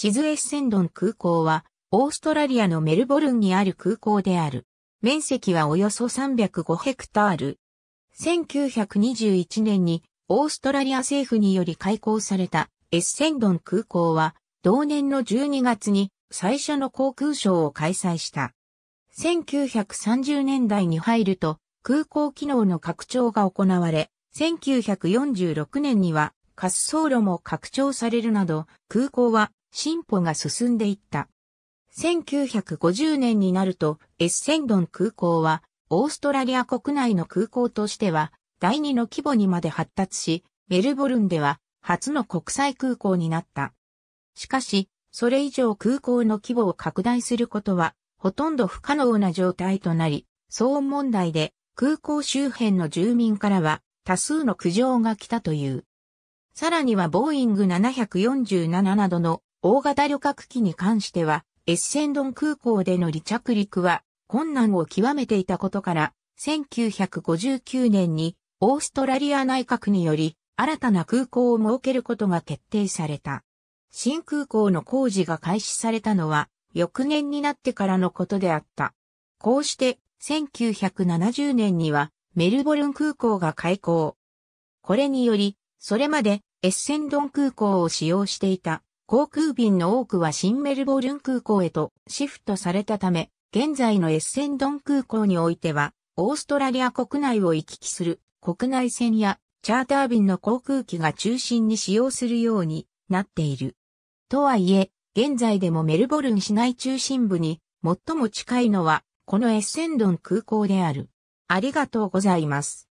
地図エッセンドン空港は、オーストラリアのメルボルンにある空港である。面積はおよそ305ヘクタール。1921年にオーストラリア政府により開港されたエッセンドン空港は、同年の12月に最初の航空ショーを開催した。1930年代に入ると空港機能の拡張が行われ、1946年には滑走路も拡張されるなど空港は進歩が進んでいった。1950年になると、エッセンドン空港は、オーストラリア国内の空港としては、第二の規模にまで発達し、メルボルンでは、初の国際空港になった。しかし、それ以上空港の規模を拡大することは、ほとんど不可能な状態となり、騒音問題で空港周辺の住民からは多数の苦情が来たという。さらにはボーイング747などの大型旅客機に関しては、エッセンドン空港での離着陸は困難を極めていたことから、1959年にオーストラリア内閣により新たな空港を設けることが決定された。新空港の工事が開始されたのは翌年になってからのことであった。こうして1970年にはメルボルン空港が開港。これにより、それまでエッセンドン空港を使用していた航空便の多くは新メルボルン空港へとシフトされたため、現在のエッセンドン空港においては、オーストラリア国内を行き来する国内線やチャーター便の航空機が中心に使用するようになっている。とはいえ、現在でもメルボルン市内中心部に最も近いのは、このエッセンドン空港である。ありがとうございます。